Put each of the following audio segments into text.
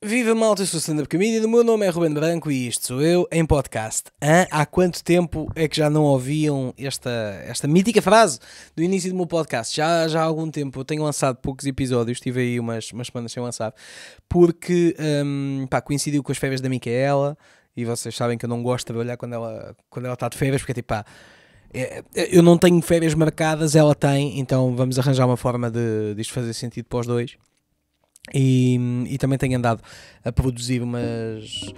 Viva malta, eu sou o Stand-Up Comedian, o meu nome é Ruben Branco e isto sou eu em podcast. Hã? Há quanto tempo é que já não ouviam esta, esta mítica frase do início do meu podcast? Já, já há algum tempo, eu tenho lançado poucos episódios, Estive aí umas, umas semanas sem lançar, porque um, pá, coincidiu com as férias da Micaela e vocês sabem que eu não gosto de trabalhar quando ela, quando ela está de férias, porque é tipo pá, é, é, eu não tenho férias marcadas, ela tem, então vamos arranjar uma forma de, de isto fazer sentido para os dois. E, e também tenho andado a produzir umas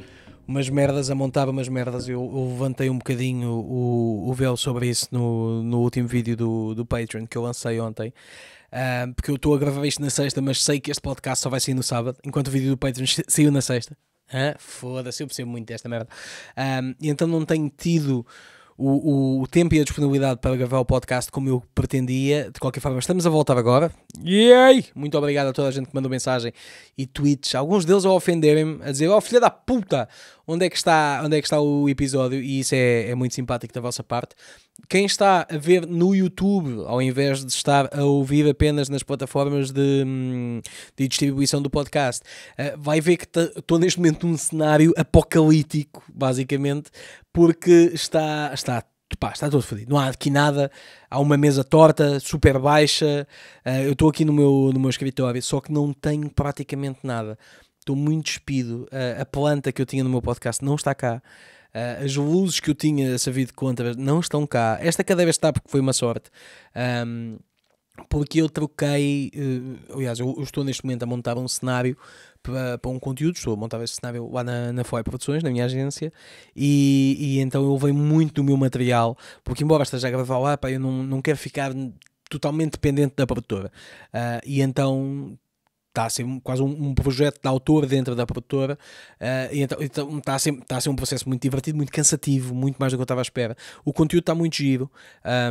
umas merdas, a montar umas merdas. Eu, eu levantei um bocadinho o, o véu sobre isso no, no último vídeo do, do Patreon que eu lancei ontem. Uh, porque eu estou a gravar isto na sexta, mas sei que este podcast só vai sair no sábado, enquanto o vídeo do Patreon saiu na sexta. Ah, foda-se, eu percebo muito desta merda. Ah, e então não tenho tido o, o, tempo e a disponibilidade para gravar o podcast como eu pretendia. De qualquer forma, estamos a voltar agora. Yay! Muito obrigado a toda a gente que mandou mensagem e tweets, alguns deles a ofenderem-me, a dizer: Oh, filha da puta, onde é que está, onde é que está o episódio? E isso é, é muito simpático da vossa parte quem está a ver no YouTube, ao invés de estar a ouvir apenas nas plataformas de, hum, de distribuição do podcast, eh, vai ver que estou neste momento num cenário apocalíptico, basicamente, porque está, está pá, está todo fodido. Não há aqui nada, há uma mesa torta, super baixa. Eh, eu estou aqui no meu, no meu escritório, só que não tenho praticamente nada. Estou muito despido. Eh, a planta que eu tinha no meu podcast não está cá. Uh, as luzes que eu tinha sabido contra não estão cá. Esta vez está porque foi uma sorte. Um, porque eu troquei, uh, aliás, eu, eu, estou neste momento a montar um cenário para, um conteúdo, estou a montar esse cenário lá na, na Foy Produções, na minha agência, e, e então eu levei muito do meu material, porque embora esteja a gravar lá, pá, eu não, não quero ficar totalmente dependente da produtora. Uh, e então está a ser quase um, um, projeto de autor dentro da produtora uh, então, então está, a ser, está a ser um processo muito divertido, muito cansativo, muito mais do que eu estava à espera. O conteúdo está muito giro,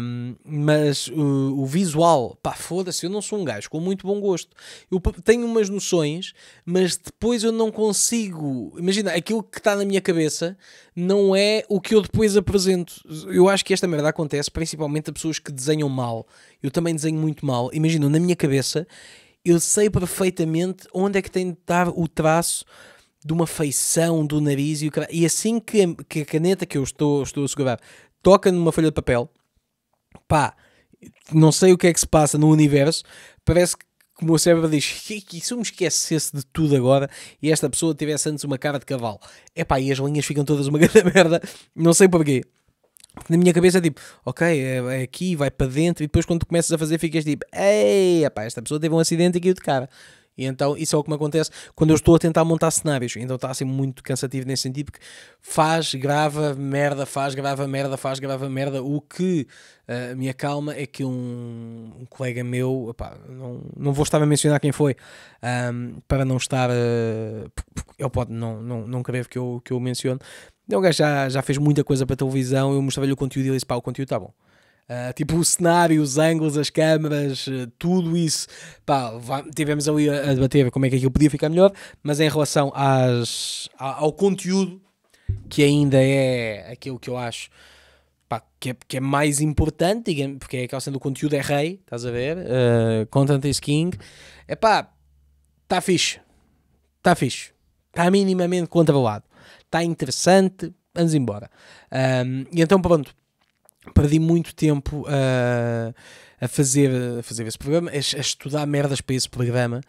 um, ehm, mas o, o, visual, pá, foda-se, eu não sou um gajo com muito bom gosto. Eu tenho umas noções, mas depois eu não consigo. Imagina, aquilo que está na minha cabeça não é o que eu depois apresento. Eu acho que esta merda acontece principalmente a pessoas que desenham mal. Eu também desenho muito mal. Imagina, na minha cabeça eu sei perfeitamente onde é que tem de estar o traço de uma feição do nariz e, o... e assim que a, que a, caneta que eu estou, estou a segurar toca numa folha de papel, pá, não sei o que é que se passa no universo, parece que o meu cérebro diz que, se eu me esquecesse de tudo agora e esta pessoa tivesse antes uma cara de cavalo, é e as linhas ficam todas uma grande merda, não sei porquê na minha cabeça, tipo, ok, é, é, aqui, vai para dentro, e depois quando começas a fazer, ficas tipo, ei, rapaz, esta pessoa teve um acidente aqui de cara. E então isso é o que me acontece quando eu estou a tentar montar cenários. Então está assim muito cansativo nesse sentido, porque faz, grava, merda, faz, grava, merda, faz, grava, merda. O que uh, me acalma é que um, um colega meu, opá, não, não vou estar a mencionar quem foi, um, para não estar. Uh, ele pode não, não, não querer que eu, que eu mencione, o gajo já, já fez muita coisa para televisão. Eu mostrei lhe o conteúdo e ele disse: pá, o conteúdo está bom. Uh, tipo o cenário, os ângulos, as câmaras, ah, tudo isso. Pá, tivemos ali a, a, debater como é que aquilo podia ficar melhor, mas em relação às, ao, conteúdo, que ainda é aquilo que eu acho pá, que, é, que, é, mais importante, porque é aquela cena do conteúdo é rei, estás a ver? Uh, content is king. É pá, está fixe. Está fixe. Está minimamente controlado está interessante, vamos embora. Um, e então, pronto, perdi muito tempo a, ah, a, fazer, a fazer esse programa, a, a, estudar merdas para esse programa.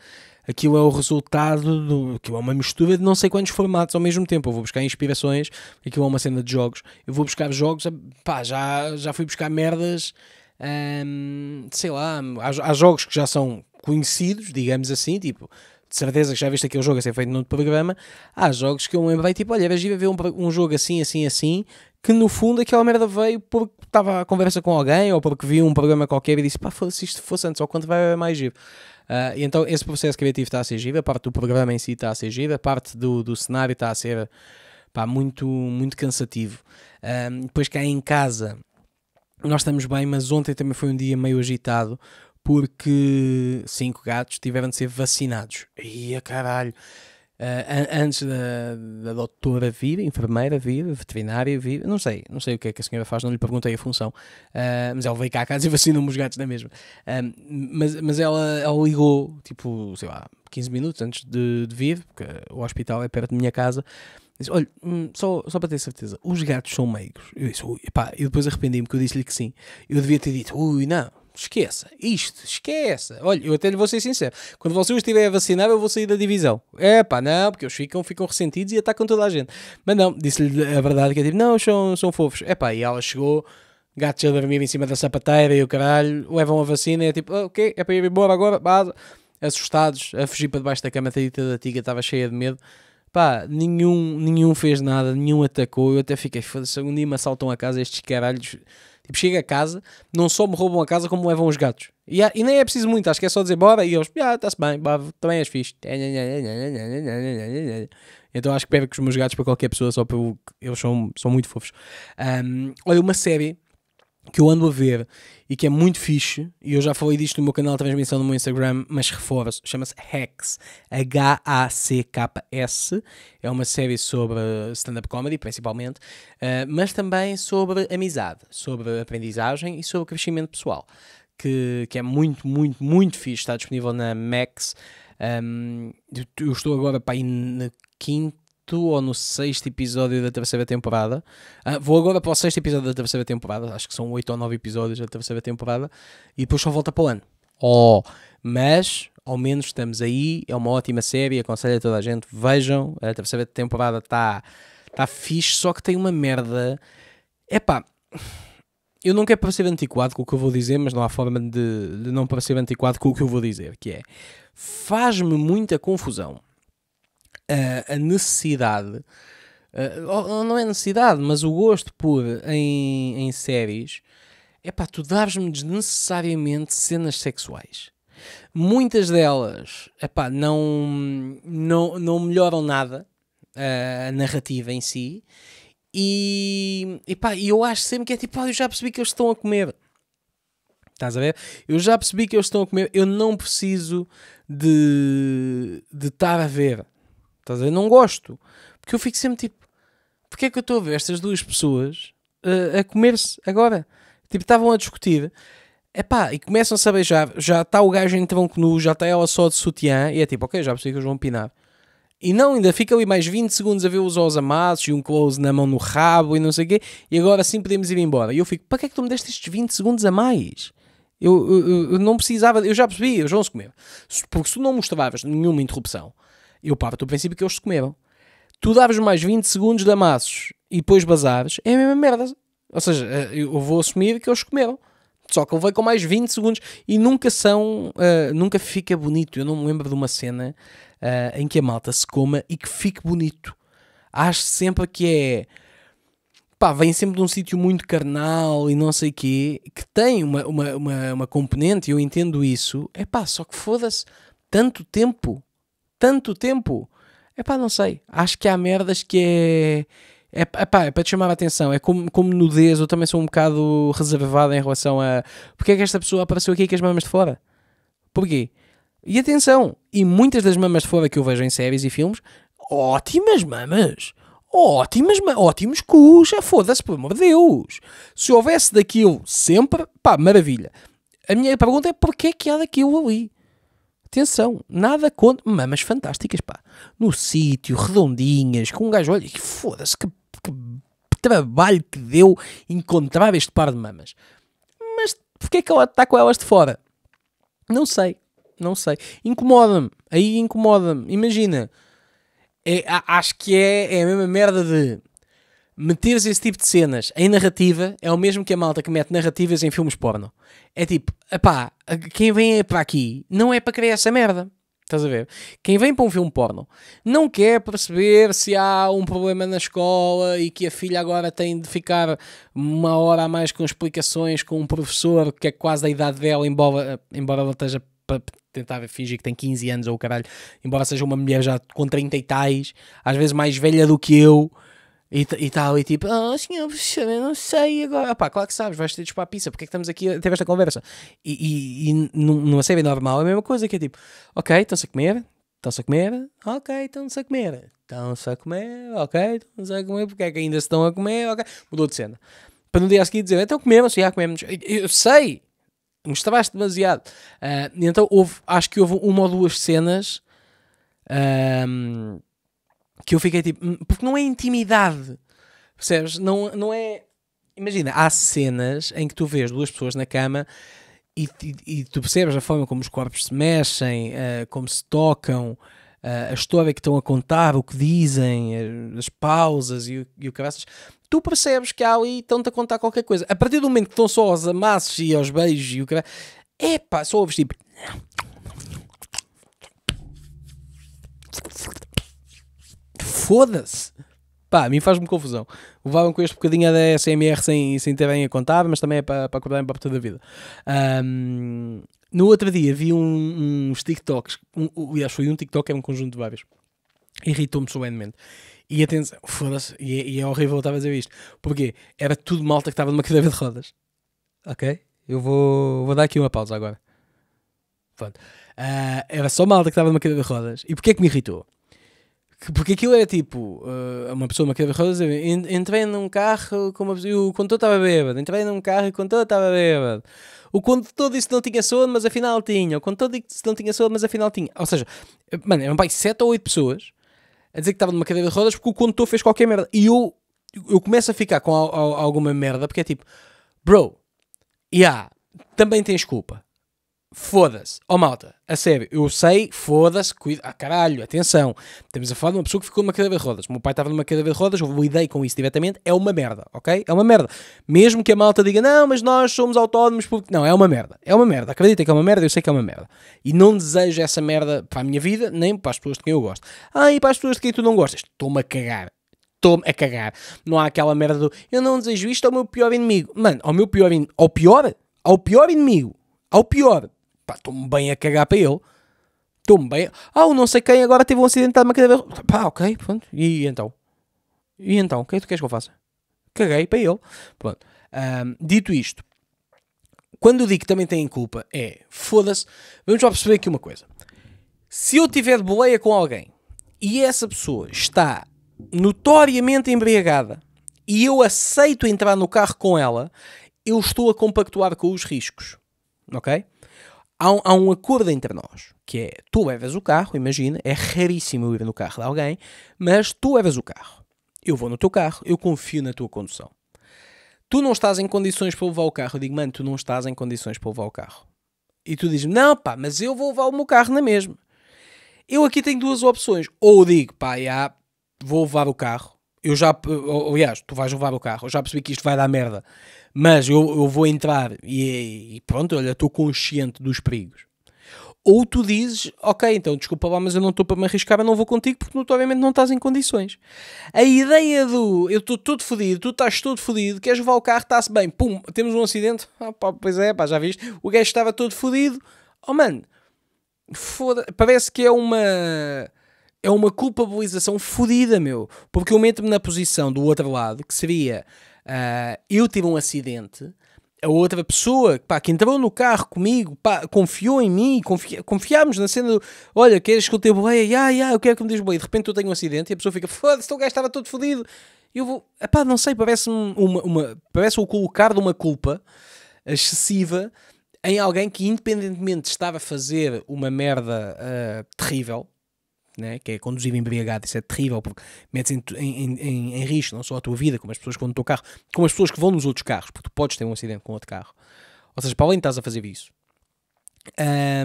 Aquilo é o resultado, do, aquilo é uma mistura de não sei quantos formatos ao mesmo tempo. Eu vou buscar inspirações, aquilo é uma cena de jogos. Eu vou buscar jogos, ah, pá, já, já fui buscar merdas, hum, sei lá, há, há jogos que já são conhecidos, digamos assim, tipo de certeza que já viste aquele jogo a ser feito num programa, há jogos que eu me lembrei, tipo, olha, era giro ver um, um jogo assim, assim, assim, que no fundo aquela merda veio porque estava a conversa com alguém ou porque vi um programa qualquer e disse, pá, se isto fosse antes ou quando vai é mais giro. Uh, então esse processo criativo está a ser giro, a parte do programa em si está a ser giro, a parte do, do cenário está a ser, pá, muito, muito cansativo. Um, ah, depois cá em casa, nós estamos bem, mas ontem também foi um dia meio agitado porque cinco gatos tiveram de ser vacinados. Ia caralho! Uh, antes da, da doutora vir, enfermeira vir, veterinária vir, não sei, não sei o que é que a senhora faz, não lhe perguntei a função, uh, mas ela veio cá a casa e vacinou-me os gatos na mesma. Uh, mas mas ela, ela, ligou, tipo, sei lá, 15 minutos antes de, de vir, porque o hospital é perto da minha casa, disse: Olha, hum, só, só para ter certeza, os gatos são meigos. Eu disse: Ui, pá, e depois arrependi-me que eu disse-lhe que sim. Eu devia ter dito: Ui, não, esqueça. Isto, esqueça. Olha, eu até lhe vou ser sincero. Quando você os estiver a vacinar, eu vou sair da divisão. É pá, não, porque eles ficam, ficam ressentidos e atacam toda a gente. Mas não, disse-lhe a verdade que é tipo, não, são, são fofos. É pá, e ela chegou, gatos a dormir em cima da sapateira e o caralho, levam a vacina e é tipo, ah, ok, é para ir embora agora, base. Assustados, a fugir para debaixo da cama, a da tiga estava cheia de medo pá, nenhum, nenhum fez nada, nenhum atacou. Eu até fiquei, se um dia me assaltam a casa, estes caralhos Tipo, chego a casa, não só me roubam a casa, como levam os gatos. E, e nem é preciso muito, acho que é só dizer bora e eles, ah, está-se bem, também és fixe. Então acho que pego com os meus gatos para qualquer pessoa, só porque eles são, são muito fofos. Um, olha, uma série que eu ando a ver e que é muito fixe, e eu já falei disto no meu canal de transmissão no meu Instagram, mas reforço, chama-se Hex, H-A-C-K-S, é uma série sobre stand-up comedy, principalmente, eh, mas também sobre amizade, sobre aprendizagem e sobre crescimento pessoal, que, que é muito, muito, muito fixe, está disponível na Max, eu estou agora para ir na quinta, quinto ou no sexto episódio da terceira temporada. Ah, vou agora para o sexto episódio da terceira temporada, acho que são oito ou nove episódios da terceira temporada, e depois só volta para o ano. Oh, mas ao menos estamos aí, é uma ótima série, aconselho a toda a gente, vejam, a terceira temporada está tá fixe, só que tem uma merda. Epá, eu não quero parecer antiquado com o que eu vou dizer, mas não há forma de, de não parecer antiquado com o que eu vou dizer, que é, faz-me muita confusão a, necessidade, uh, não é necessidade, mas o gosto por em, em séries é pá, tu dares-me desnecessariamente cenas sexuais. Muitas delas epá, é não, não, não melhoram nada uh, a narrativa em si. E epá, eu acho sempre que é tipo, ah, eu já percebi que eles estão a comer. Estás a ver? Eu já percebi que eles estão a comer. Eu não preciso de, de estar a ver. Estás a ver? Não gosto. Porque eu fico sempre tipo, porque é que eu estou a ver estas duas pessoas uh, a comer-se agora? Tipo, estavam a discutir. Epá, e começam-se a beijar. Já está o gajo em tronco nu, já está ela só de sutiã. E é tipo, ok, já percebi que eles vão pinar. E não, ainda fica ali mais 20 segundos a ver os olhos amassos e um close na mão no rabo e não sei o quê. E agora sim podemos ir embora. E eu fico, para que é que tu me deste estes 20 segundos a mais? Eu, eu, eu não precisava, eu já percebi, eles vão se comer. Porque se tu não mostravas nenhuma interrupção, eu parto do princípio que eles se comeram. Tu davas mais 20 segundos de amassos e depois bazares, é a mesma merda. Ou seja, eh, eu vou assumir que eles comeram. Só que ele veio com mais 20 segundos e nunca são, uh, nunca fica bonito. Eu não me lembro de uma cena uh, em que a malta se coma e que fique bonito. Acho sempre que é pá, vem sempre de um sítio muito carnal e não sei quê, que tem uma, uma, uma, uma componente, e eu entendo isso. É pá, só que foda-se, tanto tempo tanto tempo. É pá, não sei. Acho que há merdas que é. É, epá, é para te chamar a atenção. É como, como nudez, eu também sou um bocado reservado em relação a. Porque é que esta pessoa apareceu aqui com as mamas de fora? Porquê? E atenção, e muitas das mamas de fora que eu vejo em séries e filmes, ótimas mamas. Ótimas, ótimos cus, foda-se, pelo amor de Deus. Se houvesse daquilo sempre, pá, maravilha. A minha pergunta é porquê é que há daquilo ali? Atenção, nada contra mamas fantásticas, pá. No sítio, redondinhas, com um gajo, olha, foda-se, que, que trabalho que deu encontrar este par de mamas. Mas porquê é que ela está com elas de fora? Não sei, não sei. Incomoda-me, aí incomoda-me. Imagina, é, acho que é, é a mesma merda de meteres esse tipo de cenas em narrativa é o mesmo que a malta que mete narrativas em filmes porno. É tipo, pá, quem vem é para aqui não é para criar essa merda. Estás a ver? Quem vem para um filme porno não quer perceber se há um problema na escola e que a filha agora tem de ficar uma hora a mais com explicações com um professor que é quase da idade dela, embora, embora ela esteja para tentar fingir que tem 15 anos ou o caralho, embora seja uma mulher já com 30 e tais, às vezes mais velha do que eu. E está ali tipo, ah, oh, senhor, não sei agora. Pá, claro que sabes, vais ter de para a pizza, porque é que estamos aqui a ter esta conversa? E, e, e numa série normal é a mesma coisa, que é tipo, ok, estão-se a comer, estão-se a comer, ok, estão-se a comer, estão-se a comer, ok, estão-se a comer, porque é que ainda se estão a comer, ok, mudou de cena. Para no dia a seguir dizer, então comemos, já comemos, eu, eu sei, mostraste demasiado. Uh, então houve, acho que houve uma ou duas cenas que eu fiquei tipo, hum, porque não é intimidade, percebes? Não, não é. Imagina, há cenas em que tu vês duas pessoas na cama e, e, e tu percebes a forma como os corpos se mexem, uh, como se tocam, uh, a história que estão a contar, o que dizem, eh, as pausas e o, e o caraças. Tu percebes que há ali estão-te a contar qualquer coisa. A partir do momento que estão só aos amassos e aos beijos e o caraças, é pá, só ouves tipo. Foda-se! Pá, a mim faz-me confusão. Levavam com este bocadinho da SMR sem, sem terem a contar, mas também é para, para acordarem para toda a vida. Um, no outro dia vi um, uns TikToks, um, aliás, foi um TikTok, é um conjunto de vários. Irritou-me solenemente. E atenção, foda-se, e, é, e, é horrível eu estar a dizer isto, porque era tudo malta que estava numa cadeira de rodas. Ok? Eu vou, vou dar aqui uma pausa agora. Pronto. Uh, era só malta que estava numa cadeira de rodas. E porquê é que me irritou? porque aquilo era tipo, uh, uma pessoa, uma cadeira de rodas, entrei num carro com uma pessoa, e o condutor estava bêbado, entrei num carro e o condutor estava bêbado. O condutor disse que não tinha sono, mas afinal tinha. O condutor disse que não tinha sono, mas afinal tinha. Ou seja, mano, eram pai sete ou oito pessoas a dizer que estava numa cadeira de rodas porque o condutor fez qualquer merda. E eu, eu começo a ficar com a, a, alguma merda porque é tipo, bro, yeah, também tens culpa. Foda-se. Ó oh, malta, a sério, eu sei, foda-se, cuida. Ah, caralho, atenção. Estamos a falar de uma pessoa que ficou numa cadeira de rodas. O meu pai estava numa cadeira de rodas, eu lidei com isso diretamente. É uma merda, ok? É uma merda. Mesmo que a malta diga, não, mas nós somos autónomos porque. Não, é uma merda. É uma merda. acredita que é uma merda, eu sei que é uma merda. E não desejo essa merda para a minha vida, nem para as pessoas de quem eu gosto. Ah, e para as pessoas de quem tu não gostas. Estou-me a cagar estou-me a cagar. Não há aquela merda do eu não desejo isto ao meu pior inimigo. Mano, ao meu pior inimigo. Ao pior? Ao pior inimigo. Ao pior pá, estou-me bem a cagar para ele. Estou-me bem. Ah, o não sei quem agora teve um acidente de uma cadeira. Pá, ok, pronto. E, então? E então? O que é que tu queres que eu faça? Caguei para ele. Pronto. Um, dito isto, quando eu digo que também têm culpa, é foda-se. Vamos lá perceber aqui uma coisa. Se eu tiver boleia com alguém e essa pessoa está notoriamente embriagada e eu aceito entrar no carro com ela, eu estou a compactuar com os riscos. Ok? há um, há um acordo entre nós, que é tu levas o carro, imagina, é raríssimo eu ir no carro de alguém, mas tu levas o carro. Eu vou no teu carro, eu confio na tua condução. Tu não estás em condições para levar o carro. Eu digo, mano, tu não estás em condições para levar o carro. E tu dizes, não, pá, mas eu vou levar o meu carro na mesma. Eu aqui tenho duas opções. Ou digo, pá, já, vou levar o carro. Eu já, aliás, tu vais levar o carro. Eu já percebi que isto vai dar merda mas eu, eu vou entrar e, e pronto, olha, estou consciente dos perigos. Ou tu dizes, ok, então desculpa lá, mas eu não estou para me arriscar, eu não vou contigo porque notoriamente não estás em condições. A ideia do eu estou todo fodido, tu estás todo fodido, queres levar o carro, está-se bem, pum, temos um acidente, ah, pá, pois é, pá, já viste, o gajo estava todo fodido, oh mano, foda parece que é uma é uma culpabilização fodida, meu. Porque eu meto-me na posição do outro lado, que seria Uh, eu tive um acidente, a outra pessoa pá, que entrou no carro comigo pá, confiou em mim, confi confiámos na cena do olha, queres que eu te boleia? Ah, yeah, eu quero que me diz boleia. De repente eu tenho um acidente e a pessoa fica foda-se, o gajo estava todo fodido. Eu vou, pá, não sei, parece-me uma, uma, parece o colocar de uma culpa excessiva em alguém que, independentemente estava a fazer uma merda uh, terrível, né? que é conduzir embriagado, isso é terrível, porque metes em, em, em, em, risco não só a tua vida, como as pessoas que vão no teu carro, como as pessoas que vão nos outros carros, porque tu podes ter um acidente com outro carro. Ou seja, para além de estás a fazer isso,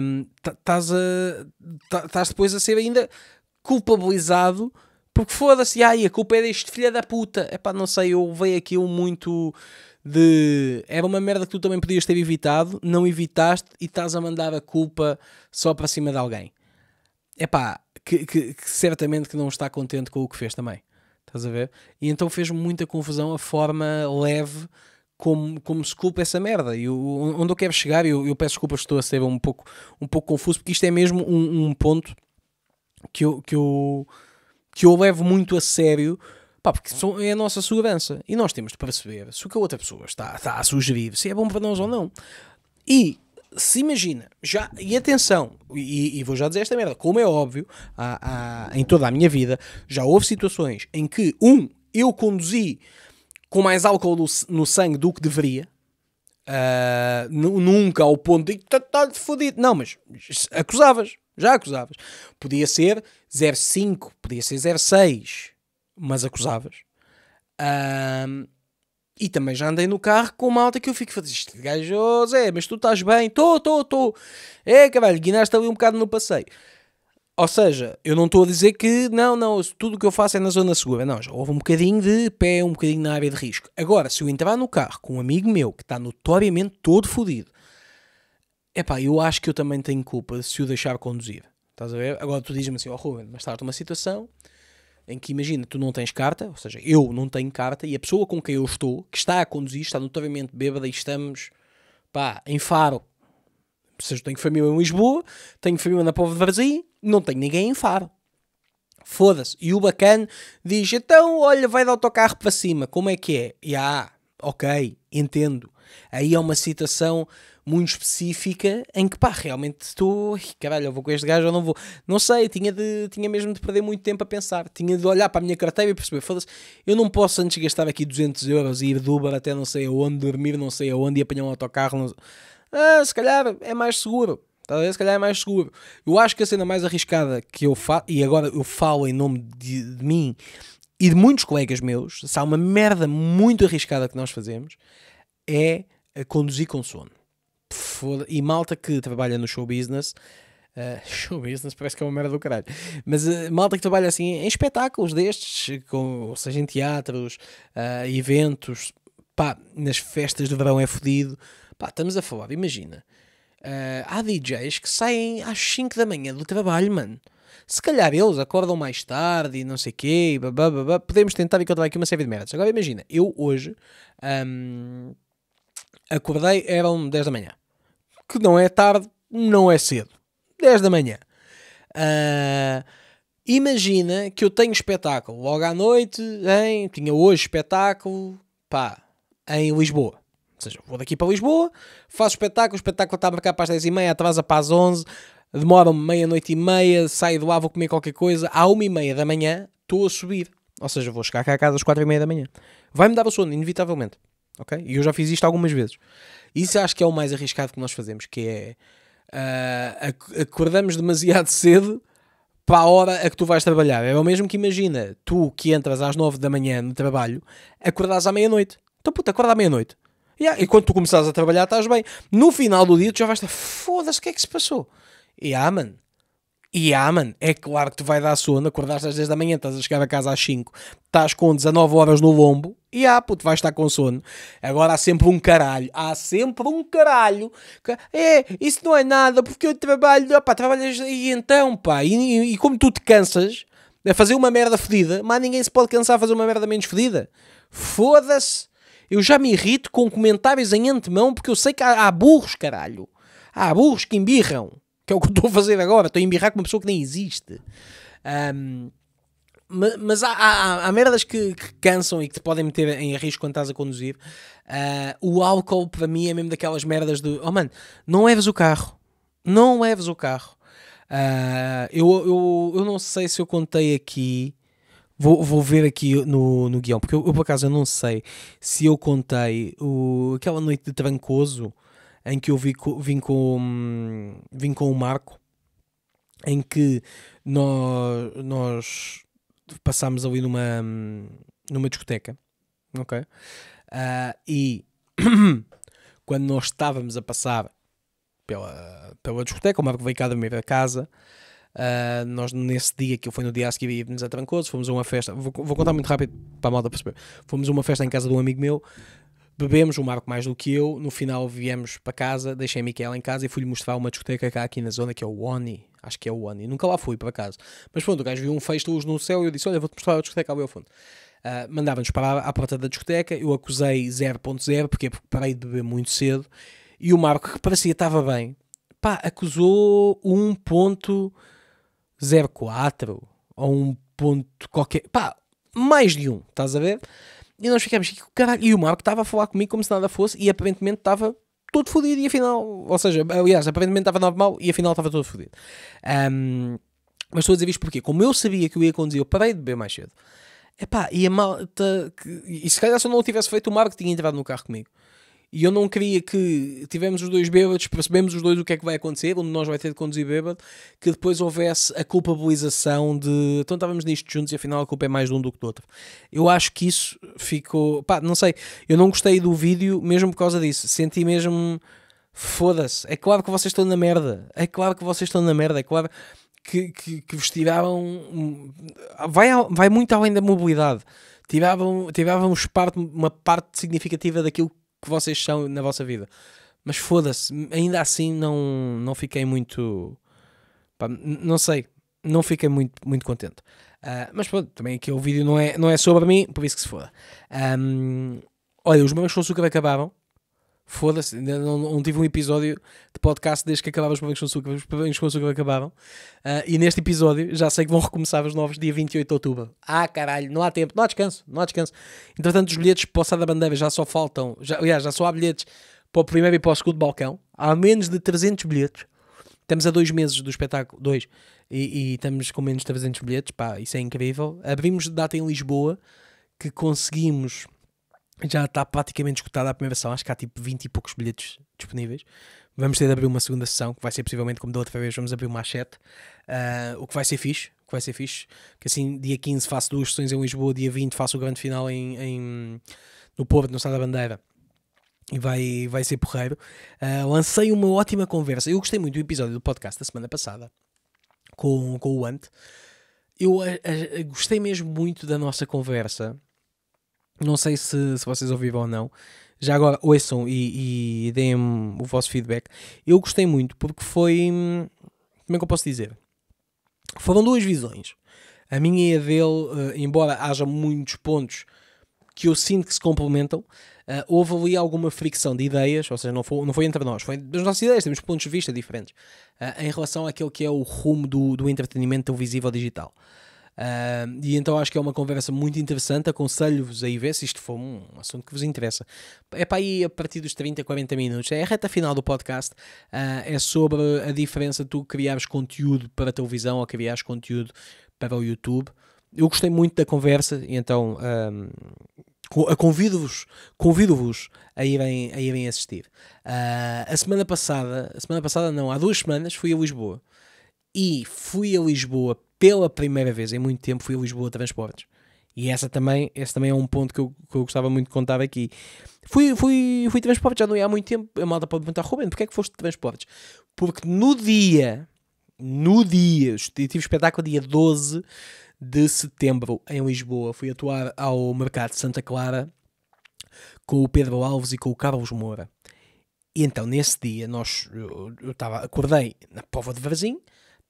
hum, estás um, depois a ser ainda culpabilizado porque foda-se, ai, a culpa é deste filho da puta. É pá, não sei, eu veio um muito de. Era uma merda que tu também podias ter evitado, não evitaste e estás a mandar a culpa só para cima de alguém. É pá, que, que, que, certamente que não está contente com o que fez também. Estás a ver? E então fez muita confusão a forma leve como, como se culpa essa merda. E onde eu quero chegar, eu, eu peço desculpas, estou a ser um pouco, um pouco confuso, porque isto é mesmo um, um ponto que eu, que, eu, que eu levo muito a sério porque é a nossa segurança. E nós temos de perceber se o que a outra pessoa está, está a sugerir, se é bom para nós ou não. E se imagina, já, e atenção, e, e, vou já dizer esta merda, como é óbvio, há, há, em toda a minha vida, já houve situações em que, um, eu conduzi com mais álcool no, sangue do que deveria, uh, nunca ao ponto de estar tá, tá fodido, não, mas acusavas, já acusavas. Podia ser 0,5, podia ser 0,6, mas acusavas. Uh, e também já andei no carro com malta que eu fico fazendo este gajo, oh, Zé, mas tu estás bem? Estou, estou, estou. É, caralho, guinaste ali um bocado no passeio. Ou seja, eu não estou a dizer que não, não, tudo o que eu faço é na zona segura. Não, já houve um bocadinho de pé, um bocadinho na área de risco. Agora, se eu entrar no carro com um amigo meu que está notoriamente todo fodido, epá, eu acho que eu também tenho culpa se o deixar conduzir. Estás a ver? Agora tu dizes-me assim, ó oh, Ruben, mas está numa situação em que imagina, tu não tens carta, ou seja, eu não tenho carta e a pessoa com quem eu estou, que está a conduzir, está notoriamente bêbada e estamos pá, em Faro. Ou seja, tenho família em Lisboa, tenho família na Povo de Brasil, não tenho ninguém em Faro. Foda-se. E o bacana diz: então, olha, vai de autocarro para cima, como é que é? E ah, ok, entendo. Aí é uma situação muito específica em que pá, realmente estou, caralho, eu vou com este gajo ou não vou. Não sei, tinha, de, tinha mesmo de perder muito tempo a pensar, tinha de olhar para a minha carteira e perceber, foda-se, eu não posso antes gastar aqui 200 euros e ir de Uber até não sei aonde, dormir não sei aonde e apanhar um autocarro. Não... Ah, se calhar é mais seguro. Talvez tá se calhar é mais seguro. Eu acho que a cena mais arriscada que eu faço, e agora eu falo em nome de, de mim e de muitos colegas meus, se há uma merda muito arriscada que nós fazemos, é conduzir com sono. Foda e malta que trabalha no show business. Uh, show business parece que é uma merda do caralho. Mas uh, malta que trabalha assim em espetáculos destes, com, ou seja, em teatros, uh, eventos, pá, nas festas de verão é fodido. Pá, estamos a falar, imagina. Uh, há DJs que saem às 5 da manhã do trabalho, mano. Se calhar eles acordam mais tarde e não sei o quê, e podemos tentar encontrar aqui uma série de merdas. Agora imagina, eu hoje. Um, ehm, Acordei, eram 10 da manhã. Que não é tarde, não é cedo. 10 da manhã. Uh, imagina que eu tenho espetáculo logo à noite, em, tinha hoje espetáculo, pá, em Lisboa. Ou seja, vou daqui para Lisboa, faço espetáculo, o espetáculo está a marcar para as 10 e meia, atrasa para as 11, demora-me meia-noite e meia, saio do ar, vou comer qualquer coisa, à 1 e meia da manhã estou a subir. Ou seja, vou chegar cá a casa às quatro e meia da manhã. Vai-me dar o sono, inevitavelmente ok? E eu já fiz isto algumas vezes. Isso acho que é o mais arriscado que nós fazemos, que é uh, acordamos demasiado cedo para a hora a que tu vais trabalhar. É o mesmo que imagina, tu que entras às 9 da manhã no trabalho, acordares à meia-noite. Então, puta, acorda à meia-noite. Yeah. E quando tu começares a trabalhar, estás bem. No final do dia, tu já vais estar, foda-se, o que é que se passou? E ah, mano, e ah, mano, é claro que tu vai dar sono, acordaste às 10 da manhã, estás a chegar a casa às 5, estás com 19 horas no lombo, e ah, puto, vais estar com sono. Agora há sempre um caralho, há sempre um caralho. É, isso não é nada, porque eu trabalho, opá, trabalhas, e então, pá, e, e, e como tu te cansas a fazer uma merda fedida, mas ninguém se pode cansar a fazer uma merda menos fedida. Foda-se. Eu já me irrito com comentários em antemão, porque eu sei que há, há burros, caralho. Há burros que embirram que é o que eu estou a fazer agora. Estou a embirrar com uma pessoa que nem existe. Um, mas há, há, há merdas que, que, cansam e que te podem meter em risco quando estás a conduzir. Uh, o álcool, para mim, é mesmo daquelas merdas do. Oh, mano, não leves o carro. Não leves o carro. Uh, eu, eu, eu não sei se eu contei aqui. Vou, vou ver aqui no, no guião, porque eu, eu por acaso eu não sei se eu contei o, aquela noite de trancoso em que eu vi, vim, com, vim com o Marco, em que nós, nós passámos ali numa, numa discoteca, ok? Uh, e quando nós estávamos a passar pela, pela discoteca, o Marco veio cá da minha casa. Uh, nós nesse dia que eu fui no dia a seguir íamos a Trancoso, fomos a uma festa, vou, vou, contar muito rápido para a malta perceber. Fomos a uma festa em casa de um amigo meu Bebemos, o Marco mais do que eu. No final viemos para casa, deixei a Micaela em casa e fui-lhe mostrar uma discoteca cá aqui na zona que é o Oni. Acho que é o Oni. Nunca lá fui, por acaso. Mas pronto, o gajo viu um feixe de luz no céu e eu disse: Olha, vou-te mostrar a discoteca ao ao fundo. Uh, ah, Mandava-nos para a porta da discoteca. Eu acusei 0.0, porque parei de beber muito cedo. E o Marco, que parecia estava bem, pá, acusou 1.04 ou um ponto qualquer. Pá, mais de um, estás a ver? E nós ficámos, caralho, e o Marco estava a falar comigo como se nada fosse e aparentemente estava todo fodido e afinal, ou seja, aliás, aparentemente estava normal e afinal estava todo fodido. Um, mas estou a dizer isto porque, como eu sabia que eu ia conduzir, eu parei de beber mais cedo. Epá, e a malta. Que, e se calhar se eu não o tivesse feito, o Marco tinha entrado no carro comigo. E eu não queria que tivemos os dois bêbados, percebemos os dois o que é que vai acontecer, onde nós vai ter de conduzir bêbado, que depois houvesse a culpabilização de então estávamos nisto juntos e afinal a culpa é mais de um do que do outro. Eu acho que isso ficou. pá, não sei. Eu não gostei do vídeo mesmo por causa disso. Senti mesmo. foda-se. É claro que vocês estão na merda. É claro que vocês estão na merda. É claro que, que, que vos tiraram. Vai, vai muito além da mobilidade. Tivávamos, parte, uma parte significativa daquilo que que vocês são na vossa vida. Mas foda-se, ainda assim não, não fiquei muito. Pá, não sei, não fiquei muito, muito contente. Uh, mas pronto, também aqui o vídeo não é, não é sobre mim, por isso que se foda. Um, olha, os meus shows que acabavam, Foda-se, ainda não, não, tive um episódio de podcast desde que acabava os Pavões com Açúcar. Os Pavões com Açúcar acabavam Uh, e neste episódio já sei que vão recomeçar os novos dia 28 de outubro. Ah, caralho, não há tempo, não há descanso, não há descanso. Entretanto, os bilhetes para o Bandeira já só faltam, já, aliás, já só há bilhetes para o primeiro e para o segundo balcão. Há menos de 300 bilhetes. Estamos a dois meses do espetáculo, dois, e, e estamos com menos de 300 bilhetes. Pá, isso é incrível. Abrimos data em Lisboa que conseguimos já está praticamente escutada a primeira sessão, acho que há tipo 20 e poucos bilhetes disponíveis. Vamos ter de abrir uma segunda sessão, que vai ser possivelmente como da outra vez, vamos abrir uma às 7, uh, o que vai ser fixe, que vai ser fixe, que assim dia 15 faço duas sessões em Lisboa, dia 20 faço o grande final em, em no Porto, no Estado da Bandeira. E vai, vai ser porreiro. Uh, lancei uma ótima conversa. Eu gostei muito do episódio do podcast da semana passada com, com o Ant. Eu a, ah, a, ah, gostei mesmo muito da nossa conversa não sei se, se vocês ouviram ou não. Já agora, ouçam e, e deem-me o vosso feedback. Eu gostei muito porque foi. Hum, como é que eu posso dizer? Foram duas visões. A minha e a dele, eh, embora haja muitos pontos que eu sinto que se complementam, eh, houve ali alguma fricção de ideias, ou seja, não foi, não foi entre nós, foi das nossas ideias, temos pontos de vista diferentes eh, em relação àquele que é o rumo do, do entretenimento televisivo digital. Uh, e então acho que é uma conversa muito interessante. Aconselho-vos a ir ver se isto for um assunto que vos interessa. É para aí a partir dos 30, 40 minutos. É a reta final do podcast. Uh, é sobre a diferença de tu criares conteúdo para a televisão ou criares conteúdo para o YouTube. Eu gostei muito da conversa, e então um, ah, convido-vos convido-vos a irem, a irem assistir. Uh, a semana passada, a semana passada não, há duas semanas fui a Lisboa. E fui a Lisboa pela primeira vez em muito tempo, fui a Lisboa Transportes. E essa também, esse também é um ponto que eu, que eu gostava muito de contar aqui. Fui, fui, fui transportes, já não ia há muito tempo. A malta pode perguntar, Ruben, porquê é que foste de transportes? Porque no dia, no dia, eu tive espetáculo dia 12 de setembro em Lisboa. Fui atuar ao mercado de Santa Clara com o Pedro Alves e com o Carlos Moura. E então, nesse dia, nós, eu, eu tava, acordei na Pova de Varzim,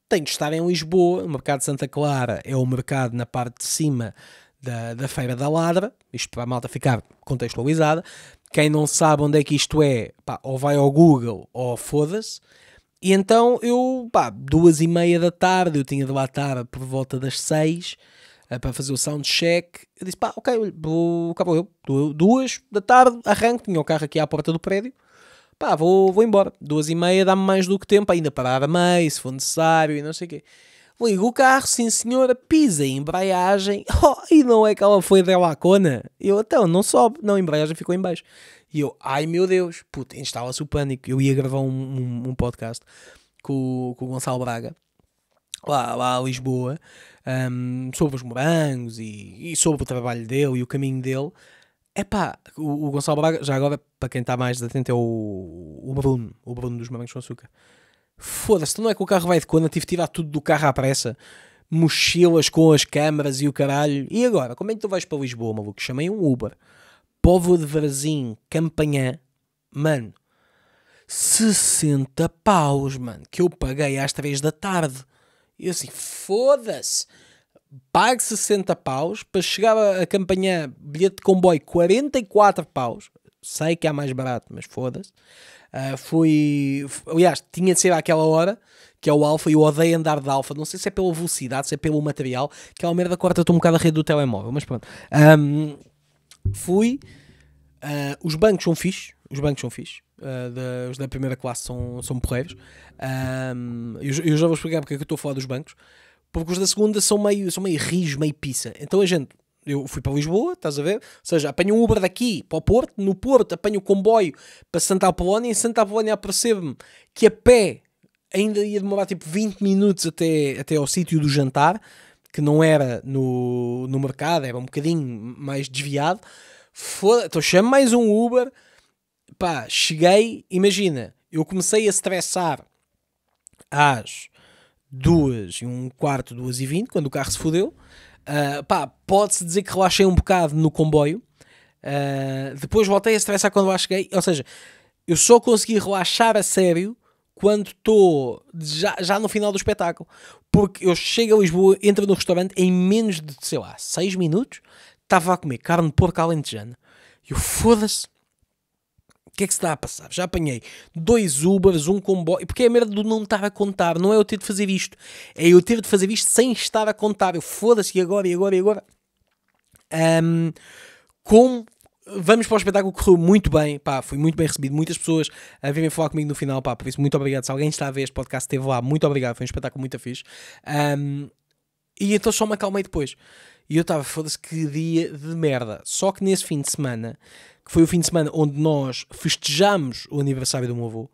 tem de estar em Lisboa. O mercado de Santa Clara é o mercado na parte de cima da, da Feira da Ladra, isto para a malta ficar contextualizada. Quem não sabe onde é que isto é, pá, ou vai ao Google ou foda-se. E então eu, pá, duas e meia da tarde, eu tinha de lá estar por volta das seis eh, para fazer o soundcheck. Eu disse, pá, ok, acabou. eu, duas da tarde, arranco, tinha o carro aqui à porta do prédio pá, vou, vou embora. Duas e meia dá-me mais do que tempo, ainda parar a meio, se for necessário e não sei o quê. Ligo o carro, sim senhora, pisa a embreagem. Oh, e não é que ela foi dela à cona? Eu, então, não sobe. Não, a embreagem ficou em baixo. E eu, ai meu Deus, puta, instala-se o pânico. Eu ia gravar um, um, um podcast com, com o Gonçalo Braga, lá, lá a Lisboa, um, sobre os morangos e, e sobre o trabalho dele e o caminho dele. É pá, o, o, Gonçalo Braga, já agora, para quem está mais atento, é o, o Bruno, o Bruno dos Mamães com Açúcar. Foda-se, então não é que o carro vai de quando tive de tirar tudo do carro à pressa, mochilas com as câmaras e o caralho. E agora, como é que tu vais para Lisboa, maluco? Chamei um Uber. Povo de Varzim, Campanhã, mano, 60 paus, mano, que eu paguei às 3 da tarde. E assim, foda-se pague 60 paus para chegar a, campanha bilhete de comboio 44 paus. Sei que há é mais barato, mas foda-se. Uh, fui, aliás, tinha de ser àquela hora que é o Alfa, e eu odeio andar de Alfa. Não sei se é pela velocidade, se é pelo material, que é uma merda corta-te um bocado a rede do telemóvel, mas pronto. Um, fui. Uh, os bancos são fixos, os bancos são fixos. Uh, ah, da, os da primeira classe são, são porreiros. Um, eu, eu já vou explicar porque é que eu estou a falar dos bancos. Porque os da segunda são meio, são meio rijo, meio pizza. Então a gente, eu fui para Lisboa, estás a ver? Ou seja, apanho um Uber daqui para o Porto, no Porto apanho o comboio para Santa Apolónia, em Santa Apolónia apercebo-me que a pé ainda ia demorar tipo 20 minutos até, até ao sítio do jantar, que não era no, no mercado, era um bocadinho mais desviado. Foda, então chamo mais um Uber, pá, cheguei, imagina, eu comecei a estressar às duas e um quarto, duas e vinte, quando o carro se fodeu. Uh, ah, pá, pode-se dizer que relaxei um bocado no comboio. Uh, depois voltei a estressar quando lá cheguei. Ou seja, eu só consegui relaxar a sério quando estou já, já no final do espetáculo. Porque eu chego a Lisboa, entro no restaurante em menos de, sei lá, 6 minutos, estava a comer carne de porco alentejana. E eu foda-se, que é que se está a passar? Já apanhei dois Ubers, um comboio, porque é a merda do não estar a contar, não é eu ter de fazer isto, é eu ter de fazer isto sem estar a contar. Eu foda-se, e agora, e agora, e agora. Um, vamos para o espetáculo, correu muito bem, pá, fui muito bem recebido, muitas pessoas a virem falar comigo no final, pá, por isso muito obrigado, se alguém está a ver este podcast esteve lá, muito obrigado, foi um espetáculo muito fixe, um, e então só me acalmei depois, e eu estava, foda-se, que dia de merda. Só que nesse fim de semana, que foi o fim de semana onde nós festejamos o aniversário do meu avô,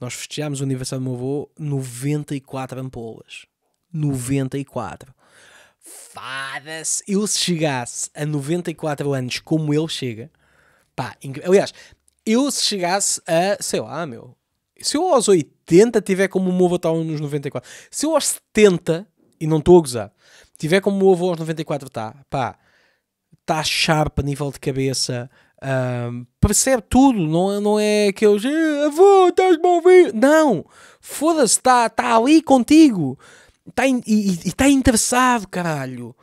nós festejámos o aniversário do meu avô 94 ampolas. 94. Fadas! Eu se chegasse a 94 anos como ele chega, pá, incrível. Aliás, eu se chegasse a, sei lá, meu, se eu aos 80 tiver como o meu avô está nos 94, se eu aos 70 e não estou a gozar, tiver como o meu avô aos 94 está, pá, está sharp a nível de cabeça, percebe tudo, não, é, não é aqueles eh, avô, estás-me ouvir? Não, foda-se, está tá ali contigo tá in, e está interessado, caralho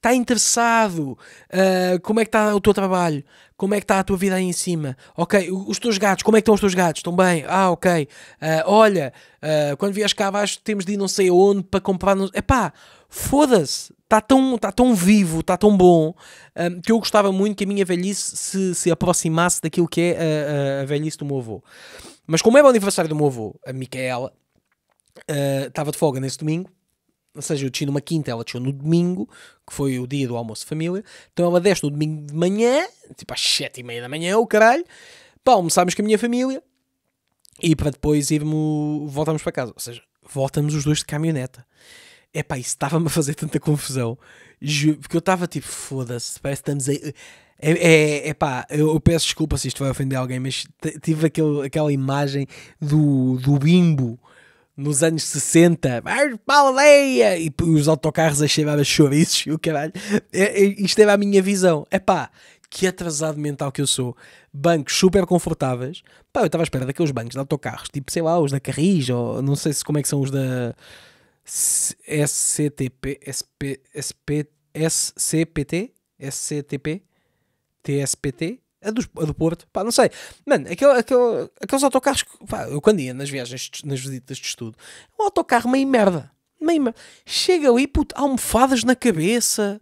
está interessado, uh, como é que está o teu trabalho, como é que está a tua vida aí em cima, ok, os teus gatos, como é que estão os teus gatos, estão bem, ah, ok, uh, olha, uh, quando vieres cá abaixo temos de ir não sei aonde para comprar, é epá, foda-se, está tão, tá tão vivo, está tão bom, um, que eu gostava muito que a minha velhice se, se aproximasse daquilo que é a, a, a velhice do meu avô. Mas como é o aniversário do meu avô, a Micaela, estava de folga nesse domingo, ou seja, eu desci numa quinta, ela desceu no domingo, que foi o dia do almoço de família. Então ela desce no domingo de manhã, tipo às sete e meia da manhã, o caralho. Pá, almoçámos com a minha família e para depois irmos, voltamos para casa. Ou seja, voltamos os dois de caminhoneta. É pá, isso estava-me a fazer tanta confusão. Porque eu estava tipo, foda-se, parece que estamos aí. É, é, é pá, eu, eu, peço desculpa se isto vai ofender alguém, mas tive aquele, aquela imagem do, do bimbo nos anos 60, baleia! E os autocarros a cheirar chouriços e o caralho. É, é isto era a minha visão. É pá, que atrasado mental que eu sou. Bancos super confortáveis. Pá, eu estava à espera daqueles bancos de autocarros, tipo, sei lá, os da Carris, ou não sei se como é que são os da SCTP, SP, SP, SCPT, SCTP, TSPT, a do, a do Porto, pá, não sei. Mano, aquele, aquele, aqueles autocarros que, pá, eu quando ia nas viagens, nas visitas de estudo, um autocarro meio merda. Meio merda. Chega ali, puto, almofadas na cabeça,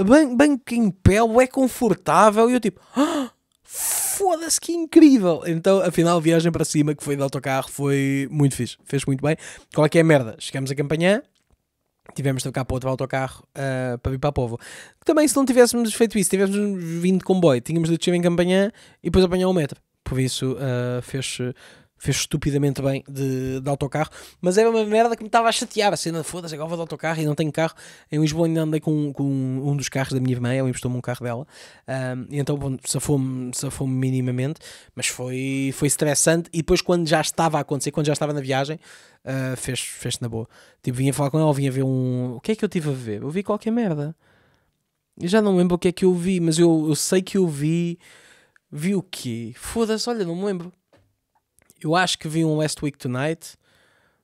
uh, ban banco em pé, é confortável. E eu tipo, ah, foda-se que incrível. Então, afinal, a viagem para cima que foi de autocarro foi muito fixe. Fez muito bem. Qual é que é a merda? Chegamos a Campanhã, tivemos de ficar para outro autocarro uh, para vir para a Povo. Também, se não tivéssemos feito isso, tivéssemos vindo de comboio, tínhamos de descer em Campanhã e depois apanhar o metro. Por isso, uh, ah, fez fez estupidamente bem de, de autocarro, mas era uma merda que me estava a chatear, a assim, cena, foda-se, agora vou de autocarro e não tenho carro, em Lisboa ainda andei com, com um dos carros da minha irmã, ela emprestou-me um carro dela, um, então safou-me safou minimamente, mas foi, foi estressante, e depois quando já estava a acontecer, quando já estava na viagem, uh, fez, fez na boa, tipo, vinha falar com ela, vinha ver um, o que é que eu tive a ver? Eu vi qualquer merda, eu já não lembro o que é que eu vi, mas eu, eu sei que eu vi, vi o quê? Foda-se, olha, não me lembro, eu acho que vi um Last Week Tonight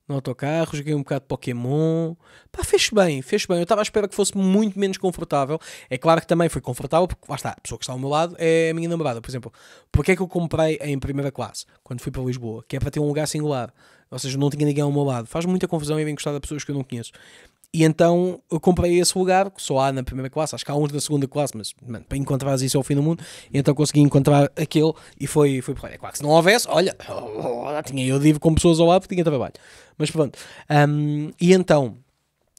no autocarro, joguei um bocado de Pokémon. Pá, fez bem, fez bem. Eu estava à espera que fosse muito menos confortável. É claro que também foi confortável, porque lá está, a pessoa que está ao meu lado é a minha namorada, por exemplo. Porquê é que eu comprei em primeira classe, quando fui para Lisboa? Que é para ter um lugar singular. Ou seja, não tinha ninguém ao meu lado. Faz muita confusão e vem gostar de pessoas que eu não conheço. E então eu comprei esse lugar, que só há na primeira classe, acho que há uns na segunda classe, mas para encontrar isso é o fim do mundo. E então consegui encontrar aquele e foi, foi porra. É claro que se não houvesse, olha, tinha eu vivo com pessoas ao lado, tinha trabalho. Mas pronto. Um, e então,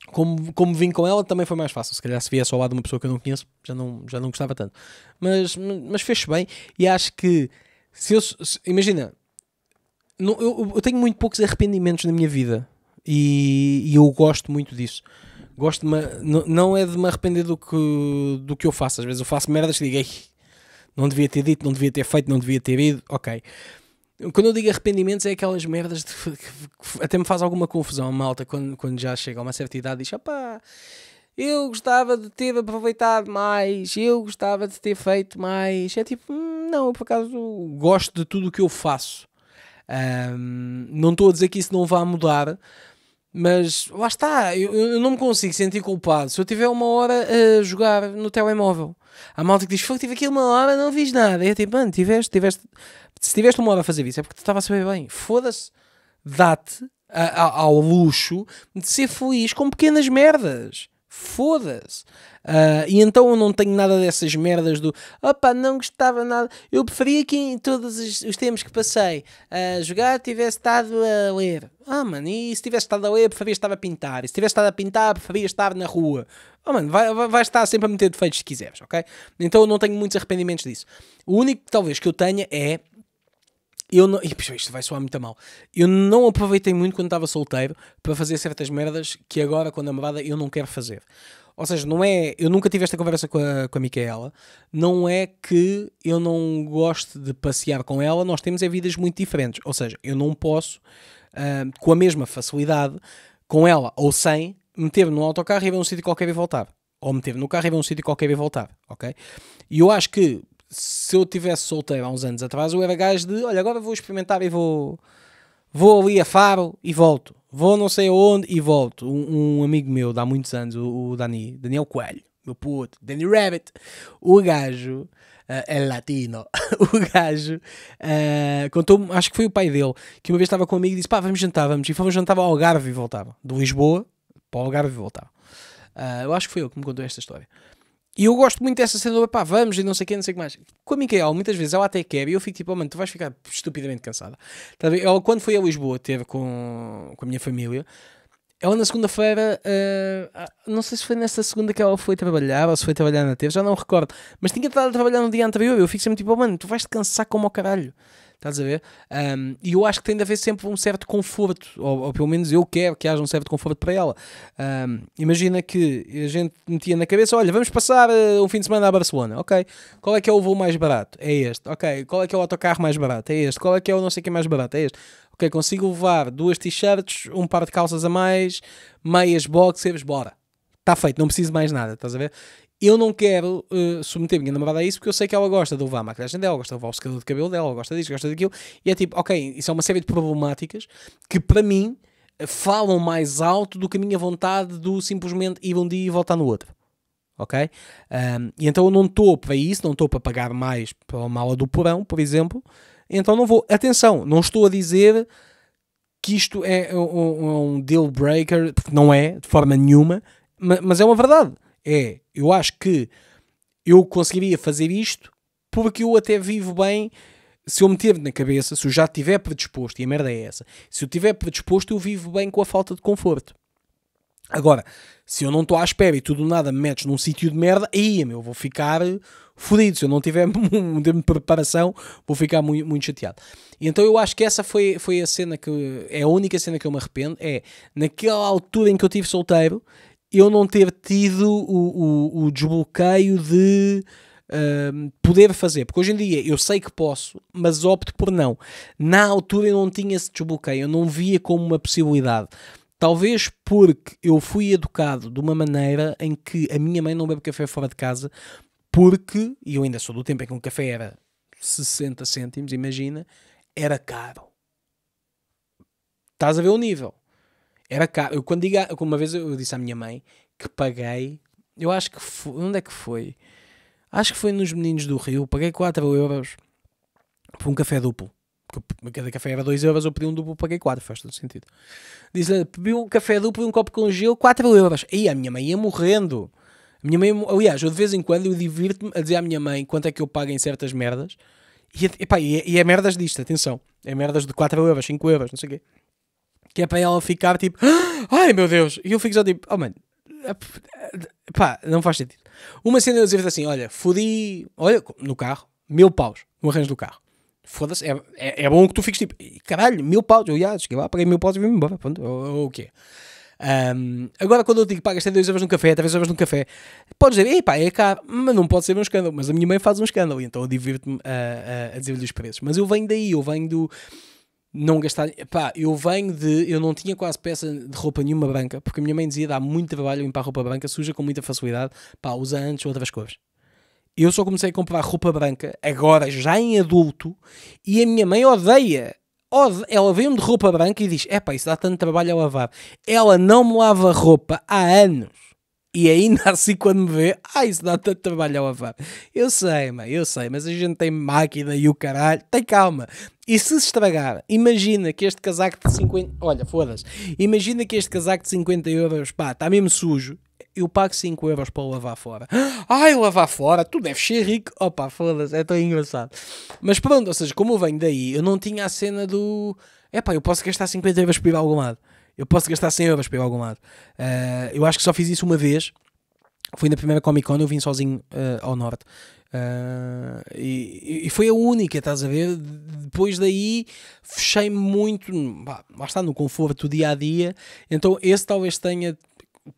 como, como vim com ela, também foi mais fácil. Se calhar se viesse ao lado de uma pessoa que eu não conheço, já não, já não gostava tanto. Mas, mas fez-se bem e acho que se eu. Se, imagina, não, eu, eu tenho muito poucos arrependimentos na minha vida e, e eu gosto muito disso. Gosto me, não é de me arrepender do que, do que eu faço. Às vezes eu faço merdas que digo, não devia ter dito, não devia ter feito, não devia ter ido. Ok. Quando eu digo arrependimentos, é aquelas merdas de, que, até me faz alguma confusão, malta, quando, quando já chega a uma certa idade e diz: opá, eu gostava de ter aproveitado mais, eu gostava de ter feito mais. É tipo, hum, não, por acaso gosto de tudo o que eu faço. Um, não estou a dizer que isso não vá mudar, mas lá está, eu, eu, não me consigo sentir culpado se eu tiver uma hora a jogar no telemóvel. Há malta que diz: que tive aqui uma hora, não fiz nada. E é tipo, mano, tiveste, tiveste, se tiveste uma hora a fazer isso é porque tu estava a saber bem. Foda-se, dá-te ao luxo de ser feliz com pequenas merdas. Foda-se. Uh, e então eu não tenho nada dessas merdas do opa, não gostava nada. Eu preferia que em todos os, os tempos que passei a jogar tivesse estado a ler. Ah, mano, e se tivesse estado a ler, preferia estar a pintar. E se tivesse estado a pintar, preferia estar na rua. Oh, mano, vai, vai, vai estar sempre a meter defeitos se quiseres, ok? Então eu não tenho muitos arrependimentos disso. O único, talvez, que eu tenha é eu não, isto vai soar muito mal. Eu não aproveitei muito quando estava solteiro para fazer certas merdas que agora, quando namorada, eu não quero fazer. Ou seja, não é. Eu nunca tive esta conversa com a, com a Micaela. Não é que eu não goste de passear com ela, nós temos é vidas muito diferentes. Ou seja, eu não posso, uh, com a mesma facilidade, com ela ou sem, meter-me num autocarro e ir a um sítio qualquer e voltar. Ou meter-me no carro e ir a um sítio qualquer e voltar. Ok? E eu acho que se eu tivesse solteiro há uns anos atrás, eu era gajo de, olha, agora vou experimentar e vou vou ali a Faro e volto. Vou não sei onde e volto. Um, um amigo meu de há muitos anos, o, o, Dani, Daniel Coelho, meu puto, Danny Rabbit, o gajo uh, é latino. o gajo uh, eh, contou acho que foi o pai dele, que uma vez estava com um amigo e disse: pá, vamos jantar, vamos. E fomos jantar ao Algarve e voltava. De Lisboa para o Algarve e voltava. Uh, eu acho que foi eu que me contou esta história. E eu gosto muito dessa cena do pá, vamos e não sei o que, não sei o que mais. Com a Micael, muitas vezes ela até quer e eu fico tipo, oh, mano, tu vais ficar estupidamente cansada. Tá ela, quando foi a Lisboa, teve com, com a minha família, ela na segunda-feira, uh, não sei se foi nessa segunda que ela foi trabalhar ou se foi trabalhar na TV, já não recordo, mas tinha estado a trabalhar no dia anterior. Eu fico sempre tipo, oh, mano, tu vais te cansar como ao caralho. Estás a ver? Um, e eu acho que tem de haver sempre um certo conforto, ou, ou, pelo menos eu quero que haja um certo conforto para ela. Um, imagina que a gente metia na cabeça: olha, vamos passar uh, um fim de semana a Barcelona, ok. Qual é que é o voo mais barato? É este, ok. Qual é que é o autocarro mais barato? É este. Qual é que é o não sei o que mais barato? É este. Ok, consigo levar duas t-shirts, um par de calças a mais, meias boxers, bora. Está feito, não preciso mais nada, estás a ver? eu não quero uh, submeter a minha namorada a isso porque eu sei que ela gosta de levar a maquilhagem dela, gosta de levar o secador de cabelo dela, gosta disso, gosta daquilo. E é tipo, ok, isso é uma série de problemáticas que para mim eh, falam mais alto do que a minha vontade do simplesmente ir um dia e voltar no outro. Ok? Um, e então eu não estou para isso, não estou para pagar mais pela mala do porão, por exemplo. Então não vou. Atenção, não estou a dizer que isto é um, um deal breaker, porque não é, de forma nenhuma, mas é uma verdade. É, eu acho que eu conseguiria fazer isto porque eu até vivo bem se eu meter na cabeça, se eu já estiver predisposto, e a merda é essa, se eu estiver predisposto, eu vivo bem com a falta de conforto. Agora, se eu não estou à espera e tu do nada me metes num sítio de merda, aí, eu vou ficar fodido. Se eu não tiver um de preparação, vou ficar muito, muito chateado. E então eu acho que essa foi, foi a cena que. É a única cena que eu me arrependo. É naquela altura em que eu estive solteiro eu não ter tido o, o, o desbloqueio de uh, poder fazer, porque hoje em dia eu sei que posso, mas opto por não. Na altura eu não tinha esse desbloqueio, eu não via como uma possibilidade. Talvez porque eu fui educado de uma maneira em que a minha mãe não bebe café fora de casa, porque, e eu ainda sou do tempo em que um café era 60 cêntimos, imagina, era caro. Estás a ver o nível. Era caro. Eu, quando digo, uma vez eu disse à minha mãe que paguei, eu acho que foi, onde é que foi? Acho que foi nos Meninos do Rio, paguei 4 euros por um café duplo. Cada café era 2 euros, eu pedi um duplo, paguei 4, faz todo sentido. Diz-lhe, bebi um café duplo e um copo com gelo, 4 euros. E a minha mãe ia morrendo. A minha mãe, aliás, eu de vez em quando eu divirto-me a dizer à minha mãe quanto é que eu pago em certas merdas. E, epá, e, é, e é merdas disto, atenção. É merdas de 4 euros, 5 euros, não sei o quê que é para ela ficar tipo, ah, ai meu Deus, e eu fico só tipo, oh mano, é é, pá, não faz sentido. Uma cena eu dizer assim, olha, fodi, olha, no carro, mil paus, no arranjo do carro. Foda-se, é, é, é, bom que tu fiques tipo, caralho, mil paus, eu já cheguei lá, paguei mil paus e vim-me embora, pronto, ou o quê? Um, agora, quando eu digo pá, te 2 euros num café, 3 euros num café, podes dizer, epá, é cá, mas não pode ser um escândalo. Mas a minha mãe faz um escândalo, então eu divirto-me a, a, a dizer-lhe os preços. Mas eu venho daí, eu venho do não gastar. Pá, eu venho de. Eu não tinha quase peça de roupa nenhuma branca, porque a minha mãe dizia dá muito trabalho limpar roupa branca, suja com muita facilidade. Pá, usa antes outras cores. Eu só comecei a comprar roupa branca, agora já em adulto, e a minha mãe odeia. ela vem de roupa branca e diz: é pá, isso dá tanto trabalho a lavar. Ela não me lava roupa há anos. E aí assim quando me vê, ai, isso dá tanto trabalho ao lavar Eu sei, mãe, eu sei, mas a gente tem máquina e o caralho, tem calma. E se estragar, imagina que este casaco de 50, olha, foda-se, imagina que este casaco de 50 euros, pá, está mesmo sujo, eu pago 5 euros para o lavar fora. Ai, lavar fora, tu deves ser rico. Opa, foda-se, é tão engraçado. Mas pronto, ou seja, como eu venho daí, eu não tinha a cena do. É pá, eu posso gastar 50 euros para ir a algum lado. Eu posso gastar 100 euros para ir a algum lado. Uh, eu acho que só fiz isso uma vez. Foi na primeira Comic Con, eu vim sozinho uh, ao norte. Uh, e, e, foi a única, estás a ver? Depois daí fechei muito, lá está, no conforto do dia a dia. Então esse talvez tenha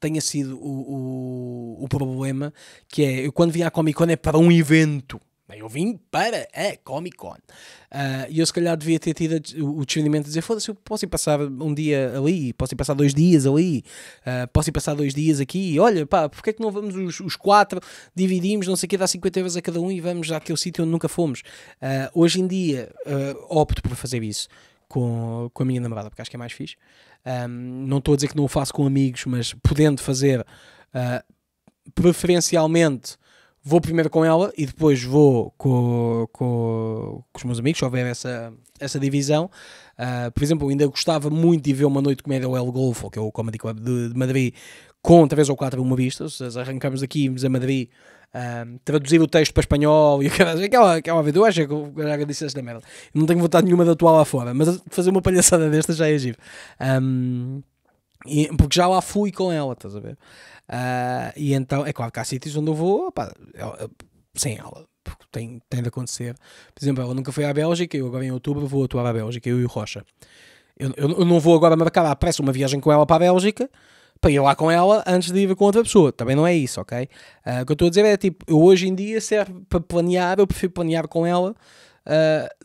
tenha sido o, o, o, problema, que é eu quando vim à Comic Con é para um evento. Bem, eu vim para a Comic Con. Ah, e uh, eu se calhar devia ter tido o discernimento de dizer, foda-se, eu posso ir passar um dia ali, posso ir passar dois dias ali, uh, posso ir passar dois dias aqui, olha, pá, porque é que não vamos os, os quatro, dividimos, não sei o que, dá 50 euros a cada um e vamos àquele sítio onde nunca fomos. Uh, hoje em dia opto por fazer isso com, com a minha namorada, porque acho que é mais fixe. Um, não estou a dizer que não o faço com amigos, mas podendo fazer preferencialmente vou primeiro com ela e depois vou com, com, com os meus amigos, se houver essa, essa divisão. Uh, por exemplo, ainda gostava muito de ver uma noite de comédia ao El Golfo, que é o Comedy Club de, de Madrid, com três ou quatro humoristas. Arrancamos aqui, vimos a Madrid. Ah, traduzir o texto para espanhol e aquela, aquela vida, eu acho que eu já disse esta merda. Eu não tenho vontade nenhuma de atuar lá fora, mas fazer uma palhaçada desta já é giro. Um, e, porque já lá fui com ela, estás a ver? Uh, e então, é claro que há sítios onde eu vou opa, é, é, sem ela, porque tem, tem de acontecer. Por exemplo, ela nunca foi à Bélgica, eu agora em outubro vou atuar à Bélgica, eu e o Rocha. Eu, eu, eu não vou agora marcar à pressa uma viagem com ela para a Bélgica para ir lá com ela antes de ir com outra pessoa. Também não é isso, ok? Uh, o que eu estou a dizer é tipo, eu hoje em dia, serve é para planear, eu prefiro planear com ela uh,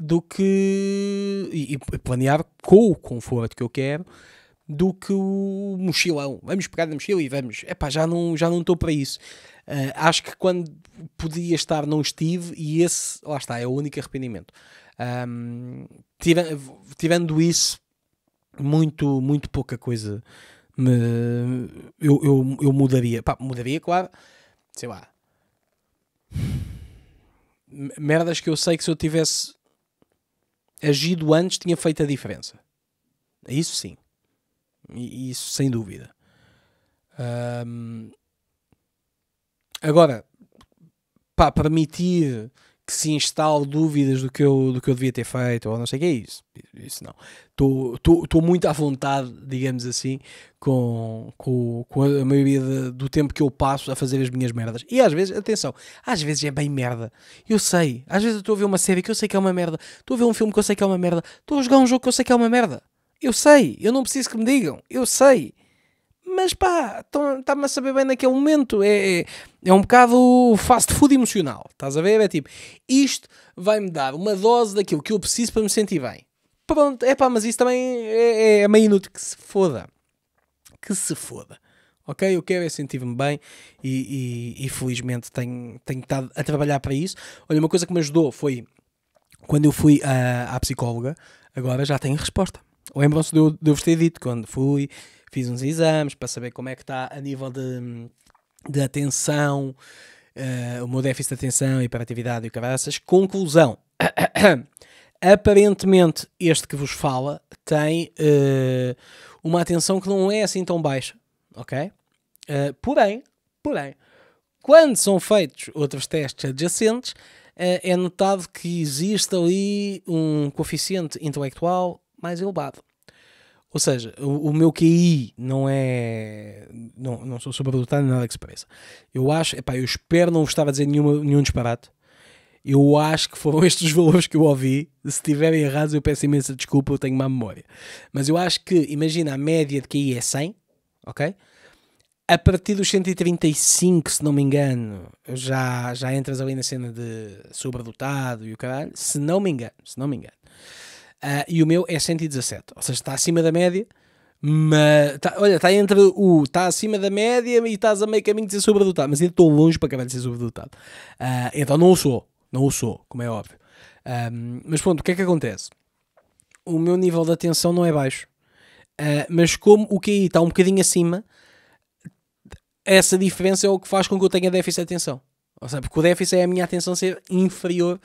do que. E, e planear com o conforto que eu quero do que o mochilão. Vamos pegar na mochila e vamos. Epá, já não estou já não para isso. Uh, acho que quando podia estar, não estive, e esse, lá está, é o único arrependimento. Um, tirando, tirando isso, muito, muito pouca coisa me, eu, eu, eu mudaria. Pá, mudaria, claro, sei lá. Merdas que eu sei que se eu tivesse agido antes tinha feito a diferença. É isso sim. E, isso sem dúvida. Um, agora, para permitir que se instale dúvidas do que eu, do que eu devia ter feito, ou não sei o que é isso. Isso não. Estou muito à vontade, digamos assim, com, com, com a maioria de, do tempo que eu passo a fazer as minhas merdas. E às vezes, atenção, às vezes é bem merda. Eu sei. Às vezes estou a ver uma série que eu sei que é uma merda. Estou a ver um filme que eu sei que é uma merda. Estou a jogar um jogo que eu sei que é uma merda. Eu sei, eu não preciso que me digam, eu sei. Mas pá, está-me a saber bem naquele momento. É, é, é, um bocado fast food emocional. Estás a ver? É tipo, isto vai-me dar uma dose daquilo que eu preciso para me sentir bem. Pronto, é pá, mas isso também é, é, é meio inútil. Que se foda. Que se foda. Ok? Eu quero é sentir-me bem e, e, e felizmente tenho, tenho estado a trabalhar para isso. Olha, uma coisa que me ajudou foi quando eu fui à, ah, à psicóloga, agora já tenho resposta lembram-se de eu, de eu vos ter dito quando fui, fiz uns exames para saber como é que está a nível de, de atenção, uh, o meu déficit de atenção, hiperatividade e o caraças. Conclusão. Aparentemente, este que vos fala tem uh, uma atenção que não é assim tão baixa, ok? Uh, porém, porém, quando são feitos outros testes adjacentes, é notado que existe ali um coeficiente intelectual mais elevado. Ou seja, o, o, meu QI não é. Não, não sou sobredotado nada que se pareça. Eu acho, epá, eu espero não vos estar a dizer nenhuma, nenhum disparate. Eu acho que foram estes os valores que eu ouvi. Se estiverem errados, eu peço imensa desculpa, eu tenho má memória. Mas eu acho que, imagina, a média de QI é 100, ok? A partir dos 135, se não me engano, já, já entras ali na cena de sobredotado e o caralho. Se não me engano, se não me engano. Uh, e o meu é 117, ou seja, está acima da média, mas tá, olha, está entre o está acima da média e estás a meio caminho de ser sobredotado, mas ainda estou longe para acabar de ser sobredotado. Uh, então não o sou, não o sou, como é óbvio. Um, mas pronto, o que é que acontece? O meu nível de atenção não é baixo, uh, mas como o QI está um bocadinho acima, essa diferença é o que faz com que eu tenha déficit de atenção. Ou seja, porque o déficit é a minha atenção ser inferior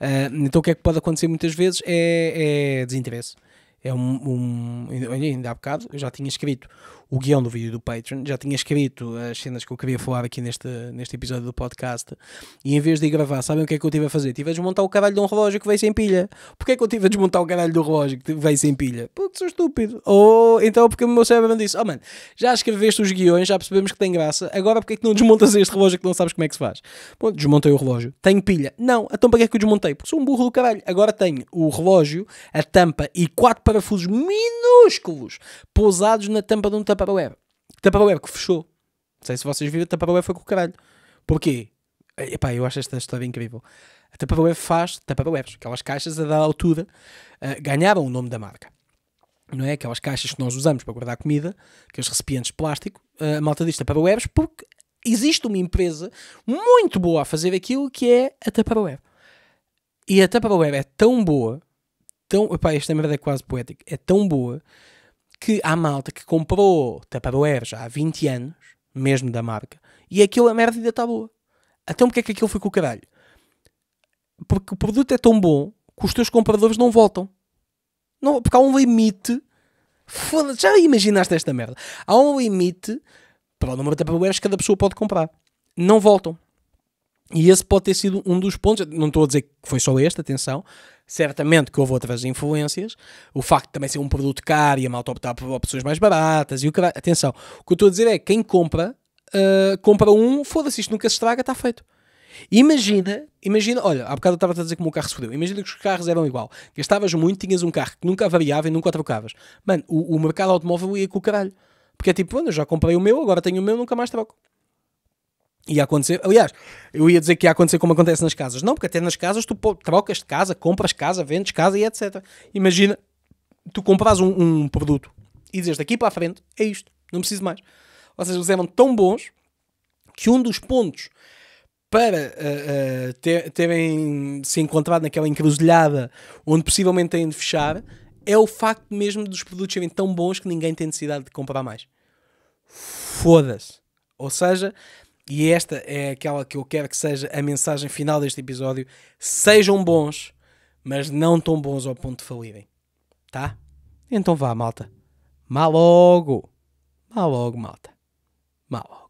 Uh, então o que é que pode acontecer muitas vezes é, é desinteresse. É um, um, ainda há bocado eu já tinha escrito o guião do vídeo do Patreon, já tinha escrito as cenas que eu queria falar aqui neste, neste episódio do podcast, e em vez de gravar, sabem o que é que eu tive a fazer? Tive a desmontar o caralho de um relógio que veio sem pilha. Porquê é que eu tive a desmontar o caralho do relógio que veio sem pilha? Porque sou estúpido. Ou oh, então porque o meu cérebro me disse, oh mano, já escreveste os guiões, já percebemos que tem graça, agora porque é que não desmontas este relógio que não sabes como é que se faz? Bom, desmontei o relógio. Tenho pilha? Não. Então para que é que eu desmontei? Porque sou um burro do caralho. Agora tenho o relógio, a tampa e quatro parafusos minúsculos pousados na tampa de um tapete Tupperware. Tupperware que fechou. Não sei se vocês viram, a Tupperware foi com o caralho. Porquê? Epá, eu acho esta história incrível. A Tupperware faz Tupperwares, aquelas caixas a altura, uh, ganharam o nome da marca. Não é? Aquelas caixas que nós usamos para guardar comida, aqueles recipientes de plástico, uh, a malta diz Tupperwares porque existe uma empresa muito boa a fazer aquilo que é a Tupperware. E a Tupperware é tão boa, tão, epá, esta merda é quase poética, é tão boa que há malta que comprou Tupperware já há 20 anos, mesmo da marca, e aquilo a merda ainda está boa. Então porque é que aquilo foi com o caralho? Porque o produto é tão bom que os teus compradores não voltam. Não, porque há um limite. já imaginaste esta merda? Há um limite para o número de Tupperwares que cada pessoa pode comprar. Não voltam. E esse pode ter sido um dos pontos. Não estou a dizer que foi só este, atenção certamente que houve outras influências, o facto de também ser um produto caro e a malta optar por opções mais baratas e o que Atenção, o que eu estou a dizer é quem compra, uh, compra um, foda-se, isto nunca se estraga, está feito. Imagina, imagina, olha, há bocado eu estava a dizer como o carro sofreu. Imagina que os carros eram igual. Gastavas muito, tinhas um carro que nunca variava e nunca trocavas. Mano, o, o mercado automóvel ia com o caralho. Porque é tipo, eu já comprei o meu, agora tenho o meu, nunca mais troco ia acontecer, aliás, eu ia dizer que ia acontecer como acontece nas casas, não, porque até nas casas tu trocas de casa, compras casa, vendes casa e etc. Imagina, tu compras um, um produto e dizes daqui para a frente é isto, não preciso mais. Ou seja, eles eram tão bons que um dos pontos para uh, uh, ter, terem se encontrado naquela encruzilhada onde possivelmente têm de fechar é o facto mesmo dos produtos serem tão bons que ninguém tem necessidade de comprar mais. Foda-se. Ou seja, e esta é aquela que eu quero que seja a mensagem final deste episódio. Sejam bons, mas não tão bons ao ponto de falirem. Tá? Então vá, malta. Má logo. Má logo, malta. Má logo.